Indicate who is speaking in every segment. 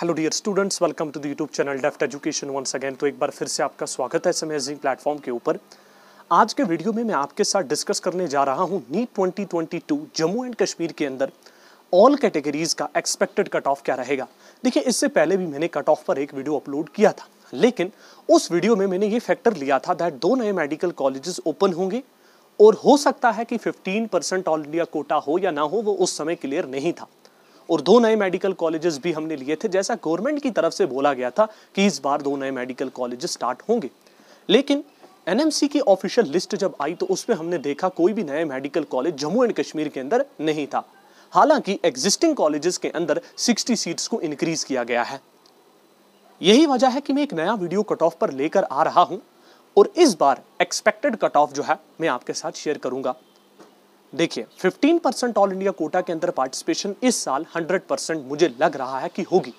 Speaker 1: hello dear students welcome to the YouTube channel deft education once again तो एक बार फिर से आपका स्वागत है इस अमेजिंग प्लेटफॉर्म के ऊपर आज के वीडियो में मैं आपके साथ डिस्कस करने जा रहा हूं नीट 2022 जम्मू एंड कश्मीर के अंदर ऑल कैटेगरीज का एक्सपेक्टेड कट ऑफ क्या रहेगा देखिए इससे पहले भी मैंने कट ऑफ पर एक वीडियो अपलोड किया था लेकिन उस वीडियो में मैंने ये फैक्टर लिया था दैट दो नए मेडिकल कॉलेजेस ओपन होंगे और हो सकता है कि 15 परसेंट ऑल इंडिया कोटा हो या ना हो वो उस समय क्लियर नहीं था और दो नए मेडिकल कॉलेजेस भी हमने लिए थे जैसा गवर्नमेंट की तरफ से बोला गया था कि इस बार दो नए मेडिकल कॉलेजेस स्टार्ट होंगे लेकिन एनएमसी की ऑफिशियल लिस्ट जब आई तो उसमें हमने देखा कोई भी नए medical college Jammu and Kashmir के अंदर नहीं था हालांकि एग्जिस्टिंग कॉलेजेस के अंदर 60 सीट्स को इंक्रीज किया गया है यही वजह है कि मैं एक नया वीडियो कट ऑफ पर लेकर आ रहा हूं और इस बार एक्सपेक्टेड कट ऑफ जो है मैं आपके साथ शेयर करूंगा देखिए 15 परसेंट ऑल इंडिया कोटा के अंदर पार्टिसिपेशन इस साल 100 परसेंट मुझे लग रहा है कि होगी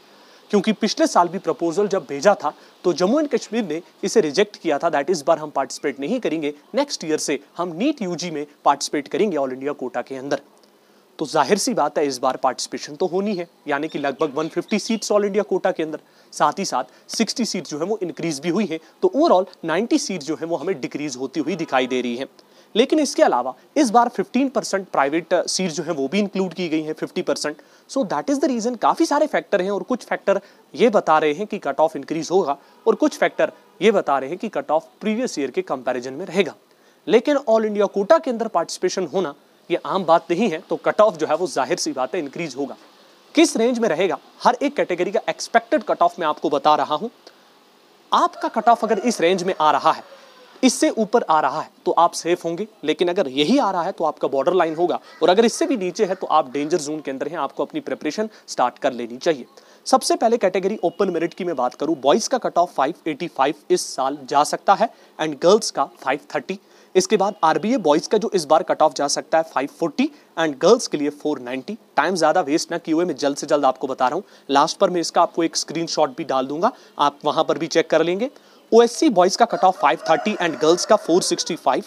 Speaker 1: क्योंकि पिछले साल भी प्रपोजल जब भेजा था तो जम्मू एंड कश्मीर ने इसे रिजेक्ट किया था दैट इस बार हम पार्टिसिपेट नहीं करेंगे नेक्स्ट ईयर से हम नीट यू में पार्टिसिपेट करेंगे ऑल इंडिया कोटा के अंदर तो जाहिर सी बात है इस बार पार्टिसिपेशन तो होनी है यानी कि लगभग 150 सीट्स ऑल इंडिया कोटा के अंदर साथ ही साथ 60 सीट जो है वो इंक्रीज भी हुई है तो ओवरऑल 90 सीट जो है वो हमें डिक्रीज होती हुई दिखाई दे रही है लेकिन इसके अलावा इस बार 15 परसेंट प्राइवेट सीट जो है वो भी इंक्लूड की गई है 50 percent so that is the reason काफ़ी सारे फैक्टर हैं और कुछ फैक्टर ये बता रहे हैं कि कट ऑफ इंक्रीज होगा और कुछ फैक्टर ये बता रहे हैं कि कट ऑफ प्रीवियस ईयर के कंपेरिजन में रहेगा लेकिन ऑल इंडिया कोटा के अंदर पार्टिसिपेशन होना ये आम बात नहीं है तो कट ऑफ जो है वो जाहिर सी बात है इंक्रीज होगा किस रेंज में रहेगा हर एक कैटेगरी का एक्सपेक्टेड कट ऑफ मैं आपको बता रहा हूं आपका कट ऑफ अगर इस रेंज में आ रहा है इससे ऊपर आ रहा है तो आप सेफ होंगे लेकिन अगर यही आ रहा है तो आपका बॉर्डर लाइन होगा और अगर इससे भी नीचे है तो आप डेंजर जोन के अंदर हैं आपको अपनी प्रिपरेशन स्टार्ट कर लेनी चाहिए सबसे पहले कैटेगरी ओपन मेरिट की मैं बात करूं बॉयज़ का कट ऑफ फाइव इस साल जा सकता है एंड गर्ल्स का 530 इसके बाद आरबीए बॉयज़ का जो इस बार कट ऑफ जा सकता है 540 एंड गर्ल्स के लिए 490 टाइम ज़्यादा वेस्ट ना किए हुए मैं जल्द से जल्द आपको बता रहा हूँ लास्ट पर मैं इसका आपको एक स्क्रीन भी डाल दूंगा आप वहां पर भी चेक कर लेंगे ओएससी बॉयज का cut off five thirty and girls का four sixty five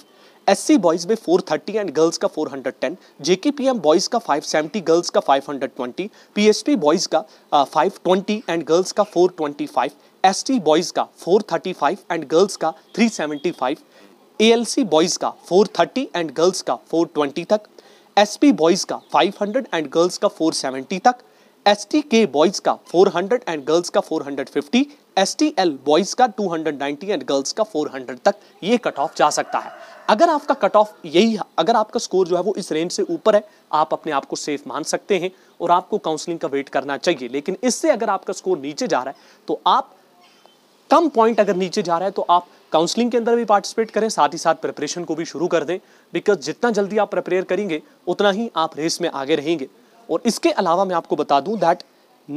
Speaker 1: S C boys में फोर थर्टी एंड गर्ल्स का four hundred ten JK P M boys का फाइव सेवेंटी गर्ल्स का five hundred twenty P S P boys का five twenty and girls का four twenty five S T boys का four thirty five and girls का three seventy five A L C boys का four thirty and girls का four twenty तक S P boys का five hundred and girls का four seventy तक S T के boys का 400 एंड गर्ल्स का 450 एस टी एल बॉयज का 290 एंड गर्ल्स का 400 तक ये कट ऑफ जा सकता है अगर आपका कट ऑफ यही है अगर आपका स्कोर जो है वो इस रेंज से ऊपर है आप अपने आप को सेफ मान सकते हैं और आपको काउंसलिंग का वेट करना चाहिए लेकिन इससे अगर आपका स्कोर नीचे जा रहा है तो आप कम पॉइंट अगर नीचे जा रहा है तो आप काउंसलिंग के अंदर भी पार्टिसिपेट करें साथ ही साथ प्रिपरेशन को भी शुरू कर दें बिकॉज जितना जल्दी आप प्रिपेयर करेंगे उतना ही आप रेस में आगे रहेंगे और इसके अलावा मैं आपको बता दूं दैट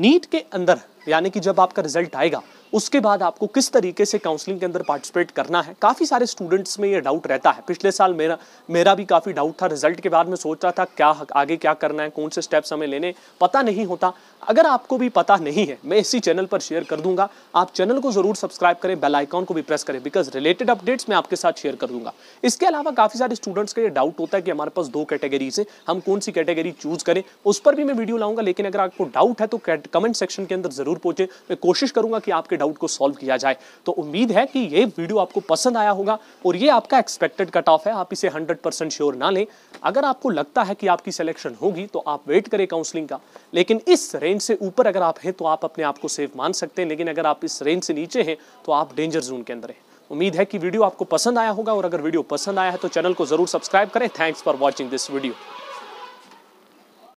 Speaker 1: नीट के अंदर यानी कि जब आपका रिजल्ट आएगा उसके बाद आपको किस तरीके से काउंसलिंग के अंदर पार्टिसिपेट करना है काफ़ी सारे स्टूडेंट्स में ये डाउट रहता है पिछले साल मेरा मेरा भी काफ़ी डाउट था रिजल्ट के बाद में सोच रहा था क्या आगे क्या करना है कौन से स्टेप्स हमें लेने पता नहीं होता अगर आपको भी पता नहीं है मैं इसी चैनल पर शेयर कर दूंगा आप चैनल को ज़रूर सब्सक्राइब करें बेल आइकॉन को भी प्रेस करें बिकॉज रिलेटेड अपडेट्स मैं आपके साथ शेयर कर दूंगा इसके अलावा काफ़ी सारे स्टूडेंट्स का ये डाउट होता है कि हमारे पास दो कैटेगरीज है हम कौन सी कैटेगरी चूज़ करें उस पर भी मैं वीडियो लाऊंगा लेकिन अगर आपको डाउट है तो कमेंट सेक्शन के अंदर ज़रूर पहुंचे मैं कोशिश करूंगा कि आपके डाउट को सॉल्व किया जाए तो उम्मीद है कि ये वीडियो आपको पसंद आया होगा और ये आपका एक्सपेक्टेड कट ऑफ है आप इसे हंड्रेड परसेंट श्योर ना लें अगर आपको लगता है कि आपकी सिलेक्शन होगी तो आप वेट करें काउंसलिंग का लेकिन इस रेंज से ऊपर अगर आप हैं तो आप अपने आप को सेफ मान सकते हैं लेकिन अगर आप इस रेंज से नीचे हैं तो आप डेंजर जोन के अंदर हैं उम्मीद है कि वीडियो आपको पसंद आया होगा और अगर वीडियो पसंद आया है तो चैनल को जरूर सब्सक्राइब करें thanks for watching this video